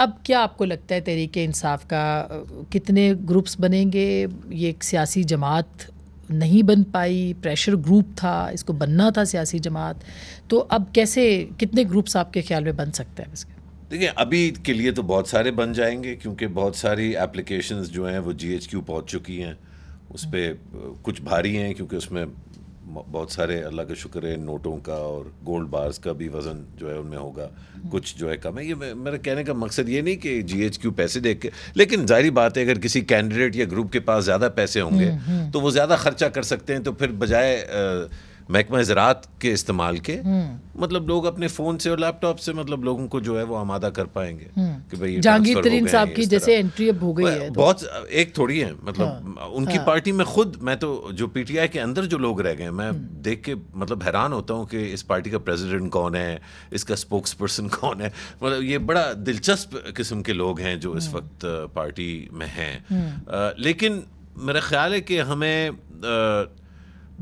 अब क्या आपको लगता है तहरीक इंसाफ का कितने ग्रुप्स बनेंगे ये एक सियासी जमात नहीं बन पाई प्रेशर ग्रुप था इसको बनना था सियासी जमात तो अब कैसे कितने ग्रुप्स आपके ख्याल में बन सकते हैं इसके देखिए अभी के लिए तो बहुत सारे बन जाएंगे क्योंकि बहुत सारी एप्लीकेशंस जो हैं वो जीएचक्यू पहुंच चुकी हैं उस पर कुछ भारी हैं क्योंकि उसमें बहुत सारे अल्लाह का शुक्र है नोटों का और गोल्ड बार्स का भी वज़न जो है उनमें होगा कुछ जो है कम है ये मेरा कहने का मकसद ये नहीं कि जी एच क्यू पैसे देख के लेकिन जाहिर बात है अगर किसी कैंडिडेट या ग्रुप के पास ज़्यादा पैसे होंगे हम्म, हम्म। तो वो ज़्यादा ख़र्चा कर सकते हैं तो फिर बजाय महकमा ज़रात के इस्तेमाल के हम्म। मतलब लोग अपने फ़ोन से और लैपटॉप से मतलब लोगों को जो है वो आमादा कर पाएंगे हम्म। कि भाई जहांगीर तरीन साहब की जैसे एंट्री अब हो गई है तो- बहुत एक थोड़ी है मतलब हाँ। उनकी पार्टी हाँ। में खुद मैं तो जो पीटीआई के अंदर जो लोग रह गए मैं हम्म। देख के मतलब हैरान होता हूँ कि इस पार्टी का प्रेसिडेंट कौन है इसका स्पोक्स पर्सन कौन है मतलब ये बड़ा दिलचस्प किस्म के लोग हैं जो इस वक्त पार्टी में हैं लेकिन मेरा ख्याल है कि हमें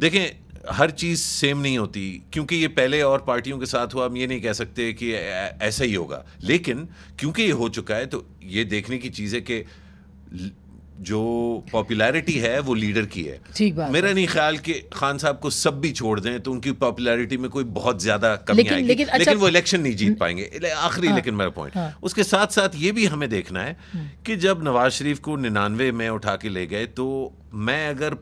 देखें हर चीज़ सेम नहीं होती क्योंकि ये पहले और पार्टियों के साथ हुआ हम ये नहीं कह सकते कि ऐसा ही होगा लेकिन क्योंकि ये हो चुका है तो ये देखने की चीज़ है कि जो पॉपुलैरिटी है वो लीडर की है ठीक बात मेरा नहीं ख्याल कि खान साहब को सब भी छोड़ दें तो उनकी पॉपुलैरिटी में कोई बहुत ज्यादा कमी लेकिन, आएगी लेकिन, अच्छा, लेकिन वो इलेक्शन नहीं जीत पाएंगे आखिरी हाँ, लेकिन मेरा पॉइंट हाँ, उसके साथ साथ ये भी हमें देखना है हम्म। कि जब नवाज शरीफ को निन्यानवे में उठा के ले गए तो मैं अगर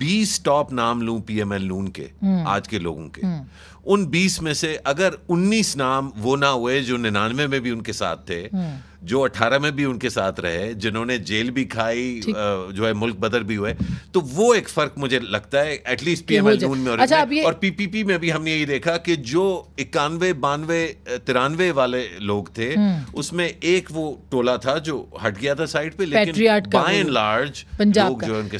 बीस टॉप नाम लू पी एम एल नून के हम्म। आज के लोगों के हम्म। उन बीस में से अगर उन्नीस नाम वो ना हुए जो निन्यानवे में भी उनके साथ थे हम्म। जो अठारह में भी उनके साथ रहे जिन्होंने जेल भी खाई जो है मुल्क बदर भी हुए तो वो एक फर्क मुझे लगता है एटलीस्ट पी एम एल नून में और पीपीपी अच्छा, में भी हमने यही देखा कि जो इक्यानवे बानवे तिरानवे वाले लोग थे उसमें एक वो टोला था जो हट गया था साइड पे लेकिन बाय एंड लार्ज लोग जो उनके